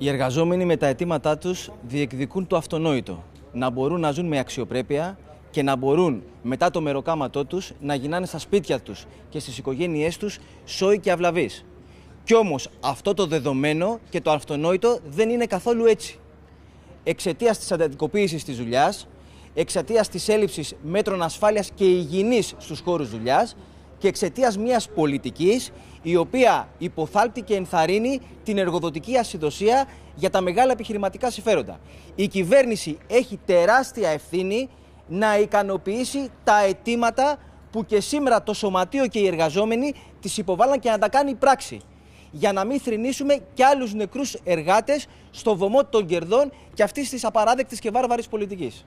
Οι εργαζόμενοι με τα αιτήματά τους διεκδικούν το αυτονόητο. Να μπορούν να ζουν με αξιοπρέπεια και να μπορούν μετά το μεροκάματό τους να γυρνάνε στα σπίτια τους και στις οικογένειε τους σόι και αυλαβείς. Κι όμως αυτό το δεδομένο και το αυτονόητο δεν είναι καθόλου έτσι. Εξαιτίας της αντατικοποίησης της δουλειάς, εξαιτίας της έλλειψης μέτρων ασφάλειας και υγιεινής στους χώρους δουλειάς, και εξαιτίας μιας πολιτικής η οποία υποθάλπτει και ενθαρρύνει την εργοδοτική ασυνδοσία για τα μεγάλα επιχειρηματικά συμφέροντα. Η κυβέρνηση έχει τεράστια ευθύνη να ικανοποιήσει τα αιτήματα που και σήμερα το Σωματείο και οι εργαζόμενοι τις υποβάλλαν και να τα κάνει πράξη. Για να μην θρυνήσουμε και άλλους νεκρούς εργάτες στο βωμό των κερδών και αυτής της απαράδεκτης και βάρβαρης πολιτικής.